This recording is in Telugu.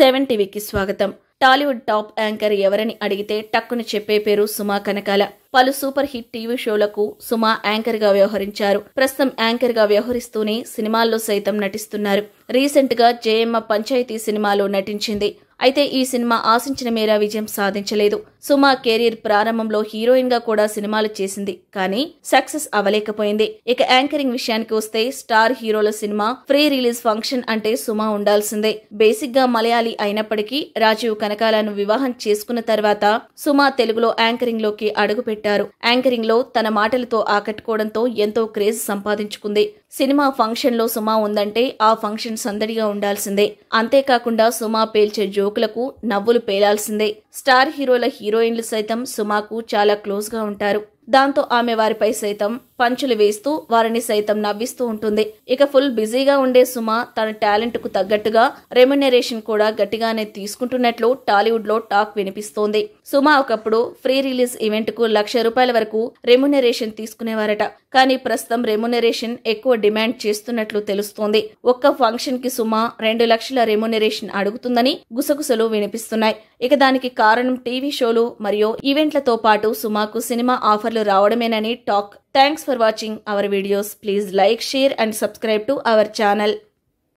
సెవెన్ టీవీకి స్వాగతం టాలీవుడ్ టాప్ యాంకర్ ఎవరని అడిగితే టక్కున చెప్పే పేరు సుమా కనకాల పలు సూపర్ హిట్ టీవీ షోలకు సుమా యాంకర్ గా వ్యవహరించారు ప్రస్తుతం గా వ్యవహరిస్తూనే సినిమాల్లో సైతం నటిస్తున్నారు రీసెంట్ గా జేఎమ్మ పంచాయతీ సినిమాలో నటించింది అయితే ఈ సినిమా ఆశించిన మేర విజయం సాధించలేదు సుమా కెరీర్ ప్రారంభంలో హీరోయిన్ గా కూడా సినిమాలు చేసింది కానీ సక్సెస్ అవలేకపోయింది ఇక యాంకరింగ్ విషయానికి వస్తే స్టార్ హీరోల సినిమా ఫ్రీ రిలీజ్ ఫంక్షన్ అంటే సుమా ఉండాల్సిందే బేసిక్ గా మలయాళీ అయినప్పటికీ రాజీవ్ కనకాలను వివాహం చేసుకున్న తర్వాత సుమా తెలుగులో యాంకరింగ్ లోకి అడుగుపెట్టారు పెట్టారు యాంకరింగ్ లో తన మాటలతో ఆకట్టుకోవడంతో ఎంతో క్రేజ్ సంపాదించుకుంది సినిమా ఫంక్షన్ లో సుమా ఉందంటే ఆ ఫంక్షన్ సందడిగా ఉండాల్సిందే అంతేకాకుండా సుమా పేల్చే జోకులకు నవ్వులు పేలాల్సిందే స్టార్ హీరోల హీరోయిన్లు సైతం సుమాకు చాలా క్లోజ్ గా ఉంటారు దాంతో ఆమె వారిపై సైతం పంచులు వేస్తూ వారిని సైతం నవ్విస్తూ ఉంటుంది ఇక ఫుల్ బిజీగా ఉండే సుమ తన టాలెంట్ కు తగ్గట్టుగా రెమ్యునరేషన్ కూడా గట్టిగానే తీసుకుంటున్నట్లు టాలీవుడ్ లో టాక్ వినిపిస్తోంది సుమ ఒకప్పుడు ఫ్రీ రిలీజ్ ఈవెంట్ కు లక్ష రూపాయల వరకు రెమ్యునరేషన్ తీసుకునేవారట కానీ ప్రస్తుతం రెమ్యునరేషన్ ఎక్కువ డిమాండ్ చేస్తున్నట్లు తెలుస్తోంది ఒక్క ఫంక్షన్ కి సుమ రెండు లక్షల రెమ్యునరేషన్ అడుగుతుందని గుసగుసలు వినిపిస్తున్నాయి ఇక దానికి కారణం టీవీ షోలు మరియు ఈవెంట్లతో పాటు సుమాకు సినిమా ఆఫర్లు రావడమేనని talk Thanks for watching our videos. Please like, share and subscribe to our channel.